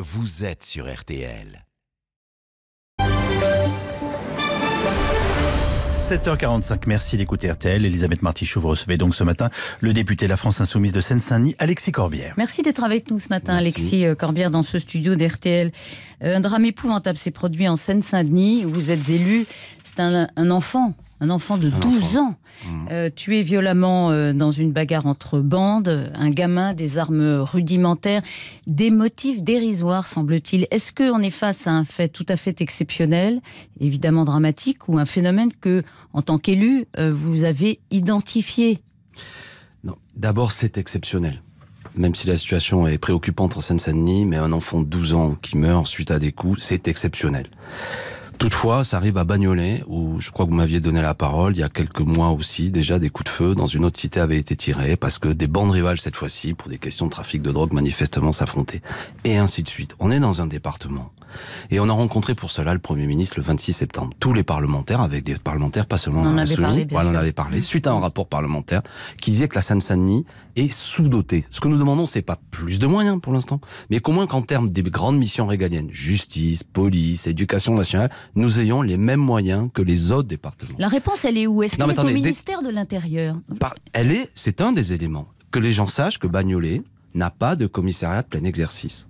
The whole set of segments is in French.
Vous êtes sur RTL. 7h45, merci d'écouter RTL. Elisabeth Martichoux, vous recevez donc ce matin le député de la France Insoumise de Seine-Saint-Denis, Alexis Corbière. Merci d'être avec nous ce matin, Alexis euh, Corbière, dans ce studio d'RTL. Euh, un drame épouvantable s'est produit en Seine-Saint-Denis. Vous êtes élu. C'est un enfant un enfant de 12 ans mmh. euh, tué violemment euh, dans une bagarre entre bandes, un gamin, des armes rudimentaires, des motifs dérisoires semble-t-il. Est-ce qu'on est face à un fait tout à fait exceptionnel, évidemment dramatique, ou un phénomène que, en tant qu'élu, euh, vous avez identifié Non, d'abord c'est exceptionnel. Même si la situation est préoccupante en Seine-Saint-Denis, mais un enfant de 12 ans qui meurt suite à des coups, c'est exceptionnel. Toutefois, ça arrive à Bagnolet, où je crois que vous m'aviez donné la parole, il y a quelques mois aussi, déjà des coups de feu dans une autre cité avaient été tirés, parce que des bandes rivales cette fois-ci, pour des questions de trafic de drogue, manifestement s'affrontaient, et ainsi de suite. On est dans un département et on a rencontré pour cela le Premier ministre le 26 septembre. Tous les parlementaires, avec des parlementaires, pas seulement on en avait parlé, parlé, mm. suite à un rapport parlementaire qui disait que la seine saint est sous-dotée. Ce que nous demandons, c'est pas plus de moyens pour l'instant, mais qu'au moins qu'en termes des grandes missions régaliennes, justice, police, éducation nationale, nous ayons les mêmes moyens que les autres départements. La réponse, elle est où Est-ce qu'elle est ministère de l'Intérieur est, c'est un des éléments. Que les gens sachent que Bagnolet n'a pas de commissariat de plein exercice.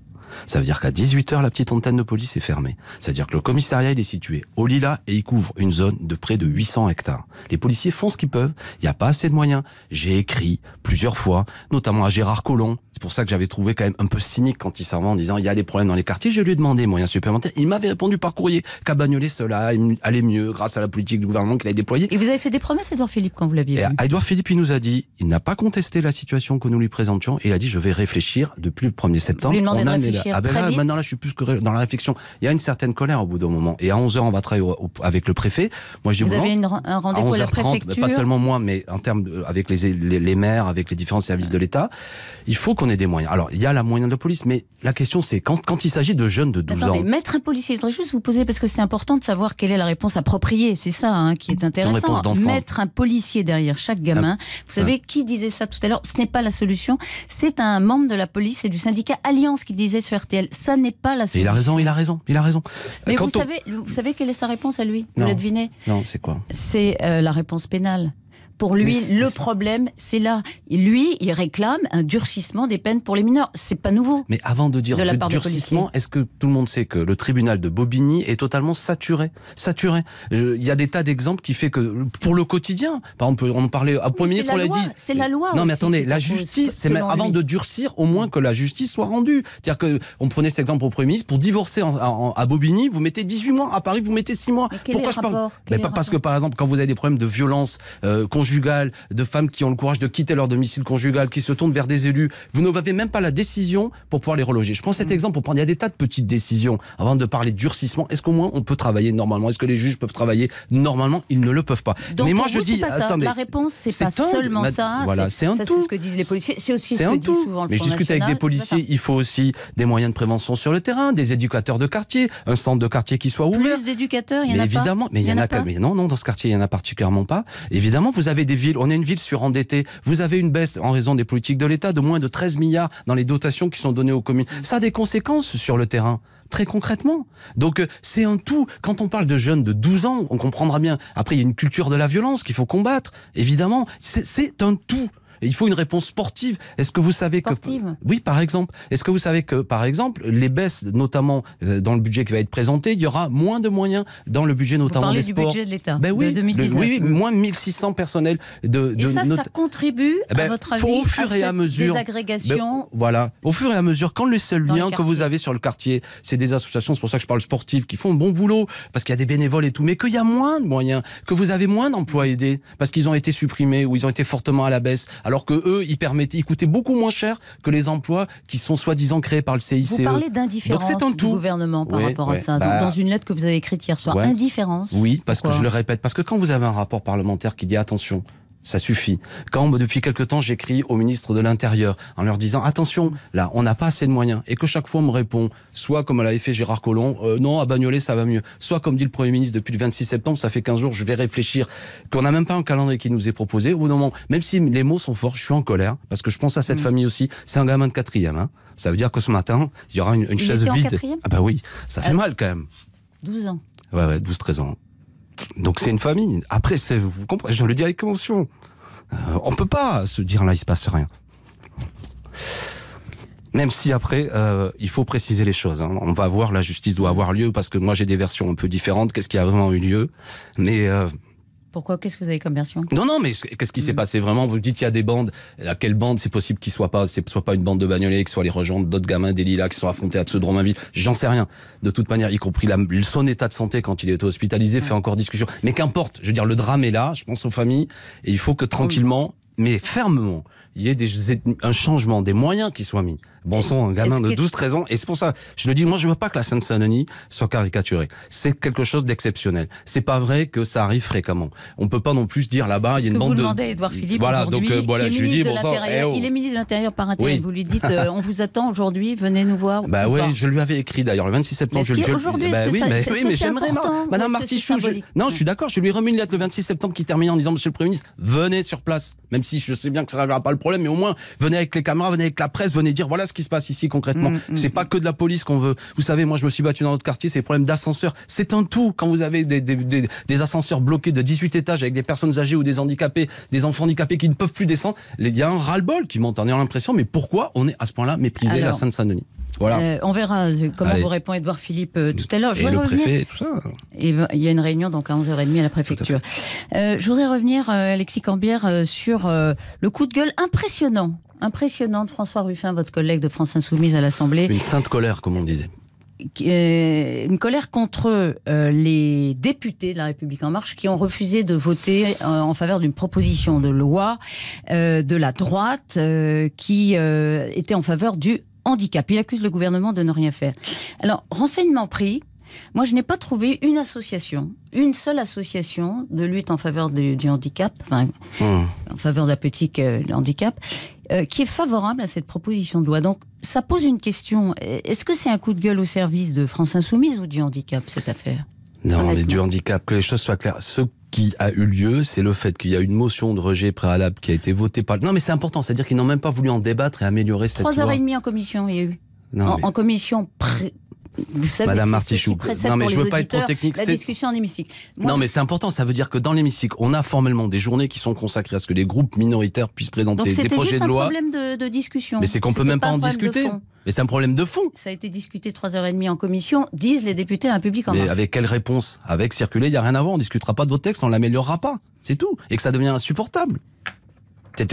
Ça veut dire qu'à 18h, la petite antenne de police est fermée. C'est-à-dire que le commissariat, il est situé au Lila et il couvre une zone de près de 800 hectares. Les policiers font ce qu'ils peuvent. Il n'y a pas assez de moyens. J'ai écrit plusieurs fois, notamment à Gérard Collomb. C'est pour ça que j'avais trouvé quand même un peu cynique quand il s'en va en disant il y a des problèmes dans les quartiers. Je lui ai demandé moyens supplémentaires. Il m'avait répondu par courrier qu'à Bagnolet, cela allait mieux grâce à la politique du gouvernement qu'il a déployée. Et vous avez fait des promesses, Edouard Philippe, quand vous l'aviez vu Edouard Philippe, il nous a dit il n'a pas contesté la situation que nous lui présentions. il a dit je vais réfléchir depuis le 1er septembre. Ah ben maintenant, là, je suis plus que dans la réflexion. Il y a une certaine colère au bout d'un moment. Et à 11h, on va travailler avec le préfet. Moi, je dis, Vous avez un rendez-vous à, la préfecture Pas seulement moi, mais en termes avec les, maires, avec les différents services de l'État. Il faut qu'on ait des moyens. Alors, il y a la moyenne de la police, mais la question, c'est quand, quand il s'agit de jeunes de 12 ans. Mettre un policier, je voudrais juste vous poser, parce que c'est important de savoir quelle est la réponse appropriée. C'est ça hein, qui est intéressant. Mettre un policier derrière chaque gamin. vous savez, qui disait ça tout à l'heure Ce n'est pas la solution. C'est un membre de la police et du syndicat Alliance qui disait ça n'est pas la solution. il a raison, il a raison, il a raison. Mais vous, savez, vous savez quelle est sa réponse à lui Vous la devinez Non, c'est quoi C'est euh, la réponse pénale. Pour lui, le problème, c'est là. Lui, il réclame un durcissement des peines pour les mineurs. C'est pas nouveau. Mais avant de dire durcissement, est-ce que tout le monde sait que le tribunal de Bobigny est totalement saturé Saturé. Il y a des tas d'exemples qui fait que pour le quotidien, par exemple, on parlait à Premier ministre, on l'a dit. C'est la loi. Non, mais attendez, la justice, c'est avant de durcir, au moins que la justice soit rendue. C'est-à-dire que on prenait cet exemple au Premier ministre pour divorcer à Bobigny, vous mettez 18 mois à Paris, vous mettez 6 mois. Pourquoi je parle pas Parce que par exemple, quand vous avez des problèmes de violence conjugale euh, conjugale, de femmes qui ont le courage de quitter leur domicile conjugal, qui se tournent vers des élus. Vous n'avez même pas la décision pour pouvoir les reloger. Je prends cet mm. exemple pour prendre. Il y a des tas de petites décisions avant de parler durcissement. Est-ce qu'au moins on peut travailler normalement Est-ce que les juges peuvent travailler normalement Ils ne le peuvent pas. Mais moi je dis, attendez, la réponse c'est pas seulement ça. Voilà, c'est un ça, tout. C'est ce que disent les policiers. C'est aussi ce que tout. Dit souvent le Mais je discute avec des policiers. Il faut aussi des moyens de prévention sur le terrain, des éducateurs de quartier, un centre de quartier qui soit ouvert. Plus d'éducateurs, il y en a pas. Évidemment, mais il y, en a, mais Non, non, dans ce quartier il y en a particulièrement pas. Évidemment, vous avez des villes, on est une ville surendettée. Vous avez une baisse en raison des politiques de l'État de moins de 13 milliards dans les dotations qui sont données aux communes. Ça a des conséquences sur le terrain très concrètement. Donc euh, c'est un tout. Quand on parle de jeunes de 12 ans, on comprendra bien. Après, il y a une culture de la violence qu'il faut combattre, évidemment. C'est un tout il faut une réponse sportive. Est-ce que vous savez sportive. que oui, par exemple, est-ce que vous savez que par exemple les baisses, notamment euh, dans le budget qui va être présenté, il y aura moins de moyens dans le budget notamment vous parlez du budget de l'État. Ben oui, de 2019. oui, moins 1600 personnels de. de et ça, ça contribue eh ben, à votre avis au fur et à, mesure. Désagrégation. Ben, voilà, au fur et à mesure, quand le seul lien que vous avez sur le quartier, c'est des associations, c'est pour ça que je parle sportives, qui font bon boulot parce qu'il y a des bénévoles et tout, mais qu'il y a moins de moyens, que vous avez moins d'emplois aidés parce qu'ils ont été supprimés ou ils ont été fortement à la baisse alors que eux, ils permettaient, ils coûtaient beaucoup moins cher que les emplois qui sont soi-disant créés par le CICE. Vous parlez d'indifférence du tout. gouvernement par rapport à ça. Donc, bah, dans une lettre que vous avez écrite hier soir, indifférence. Oui, parce que je le répète, parce que quand vous avez un rapport parlementaire qui dit attention, ça suffit. Quand bah, depuis quelque temps j'écris au ministre de l'Intérieur en leur disant attention, là on n'a pas assez de moyens et que chaque fois on me répond soit comme l'avait fait Gérard Collomb, euh, non à Bagnolet ça va mieux, soit comme dit le Premier ministre depuis le 26 septembre, ça fait 15 jours, je vais réfléchir, qu'on n'a même pas un calendrier qui nous est proposé, ou non, même si les mots sont forts, je suis en colère parce que je pense à cette mm. famille aussi, c'est un gamin de quatrième, hein. ça veut dire que ce matin il y aura une, chaise vide. ah bah oui, ça fait euh, mal quand même. 12 ans. Ouais ouais, 12-13 ans. Donc c'est une famille. Après, vous comprenez, je le dis avec émotion. Euh, on peut pas se dire là, il se passe rien. Même si après, euh, il faut préciser les choses. Hein. On va voir, la justice doit avoir lieu parce que moi j'ai des versions un peu différentes. Qu'est-ce qui a vraiment eu lieu Mais euh, pourquoi Qu'est-ce que vous avez comme version Non, non, mais qu'est-ce qui s'est mm. passé vraiment Vous dites il y a des bandes. À quelle bande C'est possible qu'il soit pas, soit pas une bande de bagnolets, que soit les rejoindre d'autres gamins des Lilas qui sont affrontés à de Romainville. J'en sais rien. De toute manière, y compris la, son état de santé quand il est hospitalisé fait encore discussion. Mais qu'importe. Je veux dire, le drame est là. Je pense aux familles et il faut que tranquillement mais fermement, il y ait un changement, des moyens qui soient mis. Bon sang, un gamin de 12-13 ans, et c'est pour ça, je le dis, moi je ne veux pas que la Seine-Saint-Denis soit caricaturée. C'est quelque chose d'exceptionnel. C'est pas vrai que ça arrive fréquemment. On peut pas non plus dire là-bas, il y a une bande vous demandez Edouard Philippe voilà, donc, euh, voilà, je dis, bon eh oh. il est ministre de l'Intérieur par intérim, vous lui dites, euh, on vous attend aujourd'hui, venez nous voir. Bah oui, je lui avais écrit d'ailleurs, le 26 septembre, je, lui Aujourd'hui, bah, oui, mais, oui, mais j'aimerais, Madame Martichoux, non, je suis d'accord, je lui remets une lettre le 26 septembre qui termine en disant, Monsieur le Premier ministre, venez sur place, même je sais bien que ça ne réglera pas le problème, mais au moins, venez avec les caméras, venez avec la presse, venez dire voilà ce qui se passe ici concrètement. Mm, mm. C'est pas que de la police qu'on veut. Vous savez, moi, je me suis battu dans notre quartier, c'est problème d'ascenseurs. C'est un tout. Quand vous avez des, ascenseurs bloqués de 18 étages avec des personnes âgées ou des handicapés, des enfants handicapés qui ne peuvent plus descendre, il y a un ras-le-bol qui monte. On a l'impression, mais pourquoi on est à ce point-là méprisé la sainte saint denis euh, on verra euh, comment vous répond Edouard Philippe euh, tout à l'heure. Et tout ça. il y a une réunion donc à 11h30 à la préfecture. je voudrais revenir, Alexis Cambière, sur le coup de gueule impressionnant. Impressionnant de François Ruffin, votre collègue de France Insoumise à l'Assemblée. Une sainte colère, comme on disait une colère contre les députés de la République en marche qui ont refusé de voter en faveur d'une proposition de loi de la droite qui était en faveur du handicap. Il accuse le gouvernement de ne rien faire. Alors, renseignement pris, moi, je n'ai pas trouvé une association, une seule association de lutte en faveur du, handicap, enfin, hmm. en faveur de la petite euh, handicap, euh, qui est favorable à cette proposition de loi. Donc, ça pose une question. Est-ce que c'est un coup de gueule au service de France Insoumise ou du handicap, cette affaire non, mais du handicap, que les choses soient claires qui a eu lieu, c'est le fait qu'il y a une motion de rejet préalable qui a été votée par. Non, mais c'est important, c'est-à-dire qu'ils n'ont même pas voulu en débattre et améliorer cette loi. Trois heures et demie en commission, il y a eu. Non, en, commission pré vous savez, Madame Martichoux. Non, mais je veux pas être trop technique. La discussion en hémicycle. non, mais c'est important. Ça veut dire que dans l'hémicycle, on a formellement des journées qui sont consacrées à ce que les groupes minoritaires puissent présenter des projets de loi. C'est un problème de, discussion. Mais c'est qu'on peut même pas, en discuter. Mais c'est un problème de fond. Ça a été discuté 3h30 en commission, disent les députés à un public en Mais avec quelle réponse Avec circuler, il n'y a rien à voir. On ne discutera pas de votre texte, on ne l'améliorera pas. C'est tout. Et que ça devient insupportable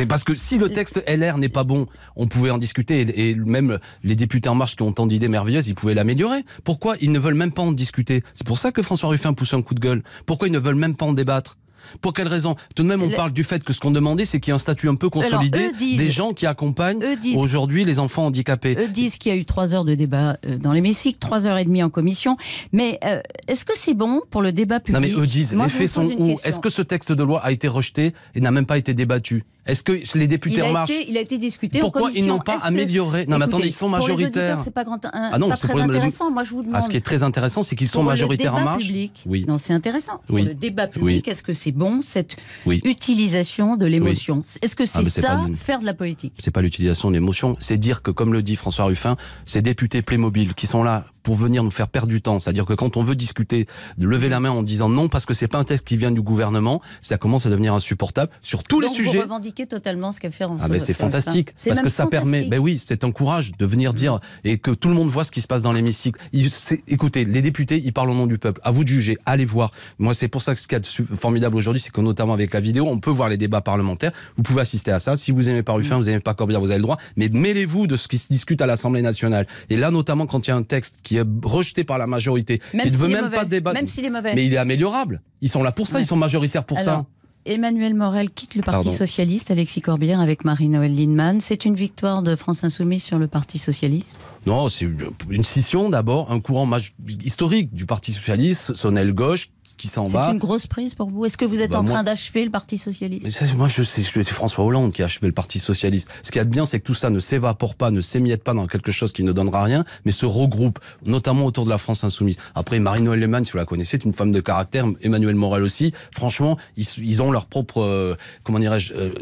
parce que si le texte LR n'est pas bon, on pouvait en discuter et, même les députés En Marche qui ont tant d'idées merveilleuses, ils pouvaient l'améliorer. Pourquoi ils ne veulent même pas en discuter C'est pour ça que François Ruffin pousse un coup de gueule. Pourquoi ils ne veulent même pas en débattre pour quelles raisons Tout de même, on parle du fait que ce qu'on demandait, c'est qu'il y ait un statut un peu consolidé des gens qui accompagnent aujourd'hui les enfants handicapés. Eux disent qu'il y a eu trois heures de débat euh, dans l'hémicycle, trois heures et demie en commission. Mais euh, est-ce que c'est bon pour le débat public Non, mais eux disent, les faits sont où Est-ce que ce texte de loi a été rejeté et n'a même pas été débattu est-ce que les députés En Marche. il a été discuté. Pourquoi ils n'ont pas amélioré Non, mais attendez, ils sont majoritaires. C'est pas grand. ah très intéressant. Moi, je vous ah, demande. ce qui est très intéressant, c'est qu'ils sont majoritaires en Marche. Public, oui. Non, c'est intéressant. le débat public, est-ce que c'est bon cette utilisation de l'émotion Est-ce que ah, c'est ça faire de la politique C'est pas l'utilisation de l'émotion, c'est dire que, comme le dit François Ruffin, ces députés Playmobil qui sont là pour venir nous faire perdre du temps. C'est-à-dire que quand on veut discuter, de lever la main en disant non parce que c'est pas un texte qui vient du gouvernement, ça commence à devenir insupportable sur tous Donc les vous sujets. Revendiquer totalement ce qu'elle fait en Ah ben c'est fantastique parce que ça permet. Ben oui, c'est un courage de venir mm. dire et que tout le monde voit ce qui se passe dans l'hémicycle. Écoutez, les députés, ils parlent au nom du peuple. À vous de juger. Allez voir. Moi, c'est pour ça que ce qui est formidable aujourd'hui, c'est que notamment avec la vidéo, on peut voir les débats parlementaires. Vous pouvez assister à ça. Si vous aimez Ruffin, mm. vous aimez pas Corbière, vous avez le droit. Mais mêlez-vous de ce qui se discute à l'Assemblée nationale. Et là, notamment, quand il y a un texte qui est rejeté par la majorité, même ne veut même pas débattre. s'il est mauvais. Mais il est améliorable. Ils sont là pour ça, ils sont majoritaires pour ça. Emmanuel Morel quitte le Parti Socialiste, Alexis Corbière avec Marie-Noël Lindemann. C'est une victoire de France Insoumise sur le Parti Socialiste Non, c'est une scission d'abord, un courant historique du Parti Socialiste, son aile gauche, qui s'en va. C'est une grosse prise pour vous. Est-ce que vous êtes bah, en train d'achever le Parti socialiste Moi, je c'est François Hollande qui a achevé le Parti socialiste. Ce qui est bien, c'est que tout ça ne s'évapore pas, ne s'émiette pas dans quelque chose qui ne donnera rien, mais se regroupe, notamment autour de la France insoumise. Après, marine Le Lehmann, si vous la connaissez, est une femme de caractère. Emmanuel Morel aussi. Franchement, ils, ont leur propre, euh, comment dirais-je, euh,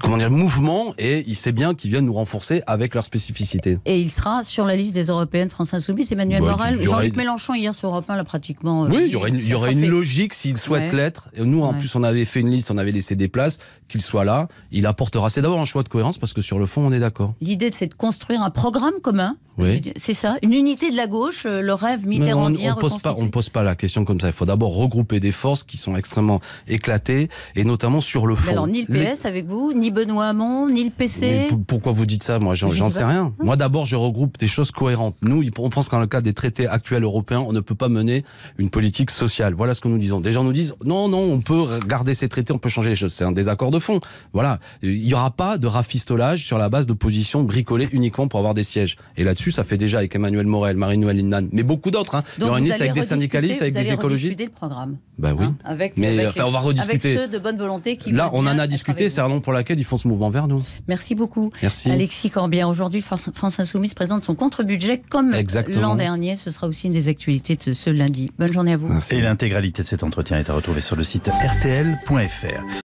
comment dire, mouvement, et il sait bien qu'ils viennent nous renforcer avec leur spécificité. Et il sera sur la liste des européennes France insoumise. Emmanuel bah, Morel, Jean-Luc Mélenchon hier sur Europe 1 pratiquement. Euh, oui, il y aurait une il y aurait une logique s'il souhaite l'être. Nous, en plus, on avait fait une liste, on avait laissé des places, qu'il soit là, il apportera. C'est d'abord un choix de cohérence parce que sur le fond, on est d'accord. L'idée, c'est de construire un programme commun. Oui. C'est ça, une unité de la gauche, euh, le rêve mitterrandien. on ne pose, pas la question comme ça. Il faut d'abord regrouper des forces qui sont extrêmement éclatées et notamment sur le fond. alors, ni le PS avec vous, ni Benoît Hamon, ni le PC. pourquoi vous dites ça Moi, j'en sais rien. Moi, d'abord, je regroupe des choses cohérentes. Nous, on pense qu'en le cas des traités actuels européens, on ne peut pas mener une politique sociale voilà ce que nous disons. Des gens nous disent non, non, on peut garder ces traités, on peut changer les choses. C'est un désaccord de fond. Voilà. Il n'y aura pas de rafistolage sur la base de positions bricolées uniquement pour avoir des sièges. Et là-dessus, ça fait déjà avec Emmanuel Morel, Marie-Noël Linnan, mais beaucoup d'autres. Hein. Donc avec des syndicalistes, avec des écologistes. le programme. Bah oui. Hein, avec, mais on va rediscuter. Avec ceux de bonne volonté qui. Là, on en a discuté. C'est un nom pour laquelle ils font ce mouvement vers nous. Merci beaucoup. Merci. Alexis Corbière Aujourd'hui, France Insoumise présente son contre-budget comme l'an dernier. Ce sera aussi une des actualités de ce lundi. Bonne journée à vous. L'intégralité de cet entretien est à retrouver sur le site rtl.fr.